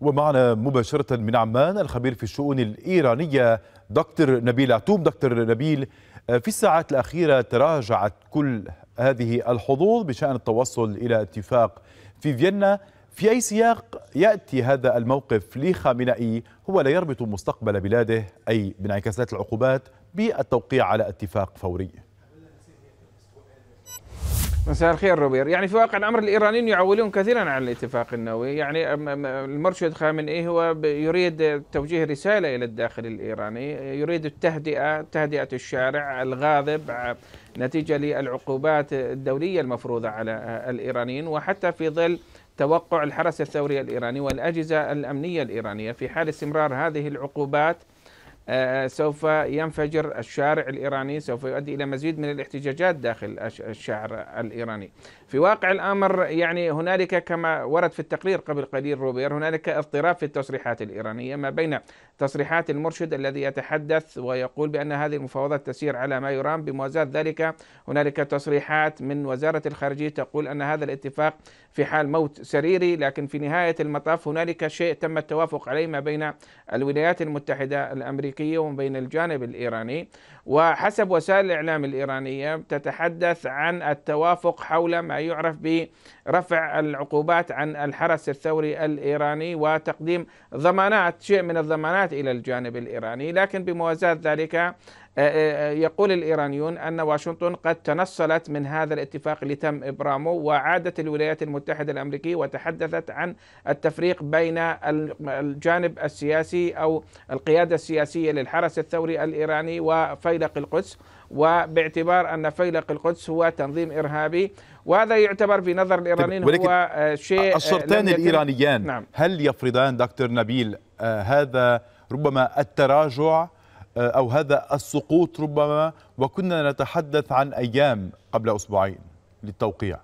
ومعنا مباشرة من عمان الخبير في الشؤون الإيرانية دكتور نبيل عتوب دكتور نبيل آه، في الساعات الأخيرة تراجعت كل هذه الحظوظ بشأن التوصل إلى اتفاق في فيينا في أي سياق يأتي هذا الموقف لخامنئي هو لا يربط مستقبل بلاده أي بانعكاسات العقوبات بالتوقيع على اتفاق فوري مساء الخير روبير يعني في واقع الامر الايرانيين يعولون كثيرا على الاتفاق النووي يعني المرشد خامنئي إيه هو يريد توجيه رساله الى الداخل الايراني يريد التهدئه تهدئه الشارع الغاضب نتيجه للعقوبات الدوليه المفروضه على الايرانيين وحتى في ظل توقع الحرس الثوري الايراني والاجهزه الامنيه الايرانيه في حال استمرار هذه العقوبات آه، آه، سوف ينفجر الشارع الإيراني سوف يؤدي إلى مزيد من الاحتجاجات داخل الشعب الإيراني في واقع الأمر يعني هنالك كما ورد في التقرير قبل قليل روبير هنالك اضطراب في التصريحات الإيرانية ما بين تصريحات المرشد الذي يتحدث ويقول بأن هذه المفاوضات تسير على ما يرام بموازاة ذلك هنالك تصريحات من وزارة الخارجية تقول أن هذا الاتفاق في حال موت سريري لكن في نهاية المطاف هنالك شيء تم التوافق عليه ما بين الولايات المتحدة الأمريكية الأمريكية ومن بين الجانب الإيراني وحسب وسائل الإعلام الإيرانية تتحدث عن التوافق حول ما يعرف برفع العقوبات عن الحرس الثوري الإيراني وتقديم ضمانات شيء من الضمانات إلى الجانب الإيراني لكن بموازاة ذلك آه، آه، آه، يقول الإيرانيون أن واشنطن قد تنصلت من هذا الاتفاق اللي تم إبرامه وعادت الولايات المتحدة الأمريكية وتحدثت عن التفريق بين الجانب السياسي أو القيادة السياسية للحرس الثوري الإيراني وفيلق القدس وباعتبار أن فيلق القدس هو تنظيم إرهابي وهذا يعتبر في نظر الإيرانيين طيب، هو شيء الشرطان الإيرانيان نعم. هل يفرضان دكتور نبيل آه هذا ربما التراجع آه، أو هذا السقوط ربما وكنا نتحدث عن أيام قبل أسبوعين للتوقيع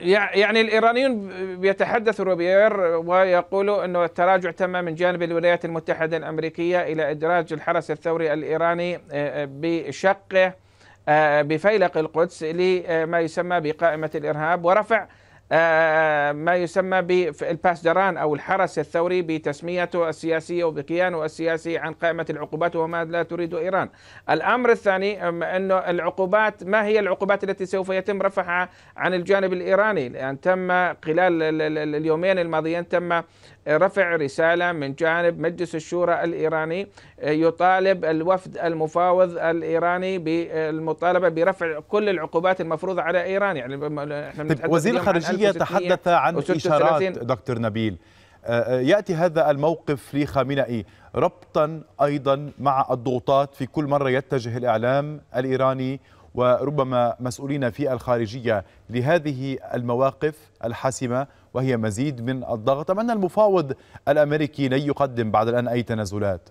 يعني الإيرانيون يتحدث روبير ويقولوا أنه التراجع تم من جانب الولايات المتحدة الأمريكية إلى إدراج الحرس الثوري الإيراني آه، بشقه آه، بفيلق القدس لما يسمى بقائمة الإرهاب ورفع آه، ما يسمى بالباسدران أو الحرس الثوري بتسميته السياسية وبكيانه السياسي عن قائمة العقوبات وما لا تريد إيران الأمر الثاني أنه العقوبات ما هي العقوبات التي سوف يتم رفعها عن الجانب الإيراني لأن يعني تم خلال اليومين الماضيين تم رفع رسالة من جانب مجلس الشورى الإيراني آه، يطالب الوفد المفاوض الإيراني بالمطالبة برفع كل العقوبات المفروضة على إيران يعني احنا طيب وزير الخارجية النبوية تحدث عن إشارات دكتور نبيل آه، آه، يأتي هذا الموقف لخامنئي ربطا أيضا مع الضغوطات في كل مرة يتجه الإعلام الإيراني وربما مسؤولين في الخارجية لهذه المواقف الحاسمة وهي مزيد من الضغط أم أن المفاوض الأمريكي لن يقدم بعد الآن أي تنازلات؟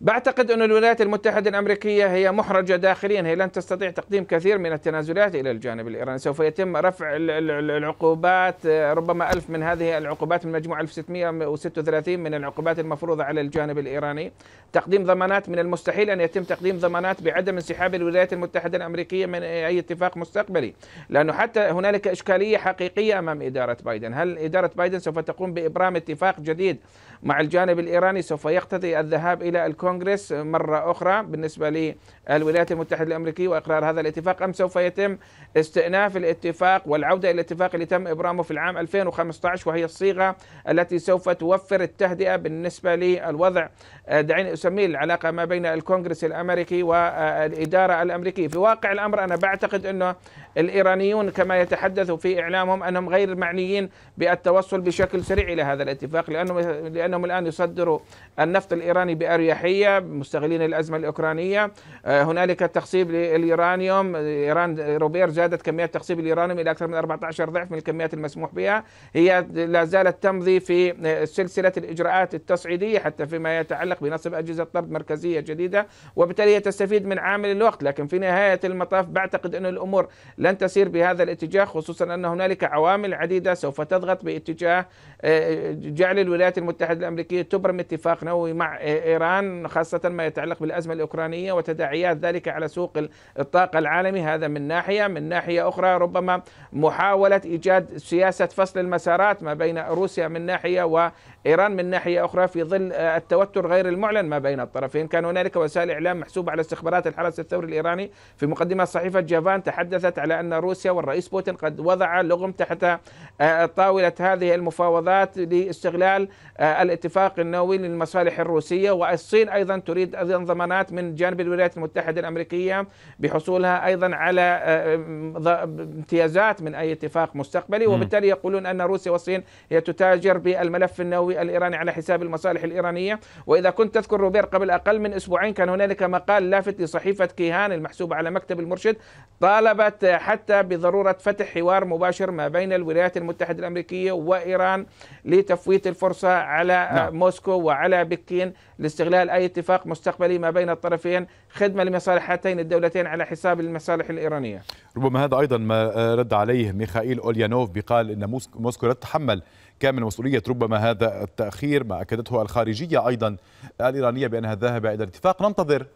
بعتقد أن الولايات المتحدة الأمريكية هي محرجة داخليا هي لن تستطيع تقديم كثير من التنازلات إلى الجانب الإيراني سوف يتم رفع العقوبات آه، ربما ألف من هذه العقوبات من مجموعة 1636 من العقوبات المفروضة على الجانب الإيراني تقديم ضمانات من المستحيل أن يتم تقديم ضمانات بعدم انسحاب الولايات المتحدة الأمريكية من أي اتفاق مستقبلي لأنه حتى هنالك إشكالية حقيقية أمام إدارة بايدن هل إدارة بايدن سوف تقوم بإبرام اتفاق جديد مع الجانب الإيراني سوف يقتضي الذهاب إلى الكون الكونغرس مرة أخرى بالنسبة للولايات المتحدة الأمريكية وإقرار هذا الاتفاق أم سوف يتم استئناف الاتفاق والعودة إلى الاتفاق اللي تم إبرامه في العام 2015 وهي الصيغة التي سوف توفر التهدئة بالنسبة للوضع دعيني أسميه العلاقة ما بين الكونغرس الأمريكي والإدارة الأمريكية في واقع الأمر أنا بعتقد أنه الإيرانيون كما يتحدثوا في إعلامهم أنهم غير معنيين بالتوصل بشكل سريع إلى هذا الاتفاق لأنهم, لأنهم الآن يصدروا النفط الإيراني بأريحية الروسية مستغلين الأزمة الأوكرانية آه، هنالك تخصيب لليورانيوم إيران روبير زادت كميات تخصيب اليورانيوم إلى أكثر من 14 ضعف من الكميات المسموح بها هي لا زالت تمضي في آه، سلسلة الإجراءات التصعيدية حتى فيما يتعلق بنصب أجهزة طرد مركزية جديدة وبالتالي هي تستفيد من عامل الوقت لكن في نهاية المطاف بعتقد أن الأمور لن تسير بهذا الاتجاه خصوصا أن هنالك عوامل عديدة سوف تضغط باتجاه آه، جعل الولايات المتحدة الأمريكية تبرم اتفاق نووي مع إيران خاصة ما يتعلق بالأزمة الأوكرانية وتداعيات ذلك على سوق الطاقة العالمي هذا من ناحية من ناحية أخرى ربما محاولة إيجاد سياسة فصل المسارات ما بين روسيا من ناحية وإيران من ناحية أخرى في ظل آه، التوتر غير المعلن ما بين الطرفين كان هنالك وسائل إعلام محسوبة على استخبارات الحرس الثوري الإيراني في مقدمة صحيفة جافان تحدثت على أن روسيا والرئيس بوتين قد وضع لغم تحت آه، طاولة هذه المفاوضات لاستغلال آه، الاتفاق النووي للمصالح الروسية والصين أيضا تريد أيضا ضمانات من جانب الولايات المتحدة الأمريكية بحصولها أيضا على آه، امتيازات من أي اتفاق مستقبلي وبالتالي يقولون أن روسيا والصين هي تتاجر بالملف النووي الإيراني على حساب المصالح الإيرانية وإذا كنت تذكر روبير قبل أقل من أسبوعين كان هنالك مقال لافت لصحيفة كيهان المحسوبة على مكتب المرشد طالبت حتى بضرورة فتح حوار مباشر ما بين الولايات المتحدة الأمريكية وإيران لتفويت الفرصة على آه، نعم. موسكو وعلى بكين لاستغلال أي اتفاق مستقبلي ما بين الطرفين خدمة لمصالح هاتين الدولتين على حساب المصالح الإيرانية ربما هذا أيضا ما رد عليه ميخائيل أوليانوف بقال أن موسكو لا تتحمل كامل مسؤولية ربما هذا التأخير ما أكدته الخارجية أيضا الإيرانية بأنها ذاهبة إلى الاتفاق ننتظر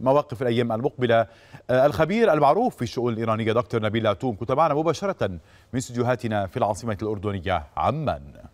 مواقف الايام المقبله آه، الخبير المعروف في الشؤون الايرانيه دكتور نبيل اتوم كنت معنا مباشره من استديوهاتنا في العاصمه الاردنيه عمان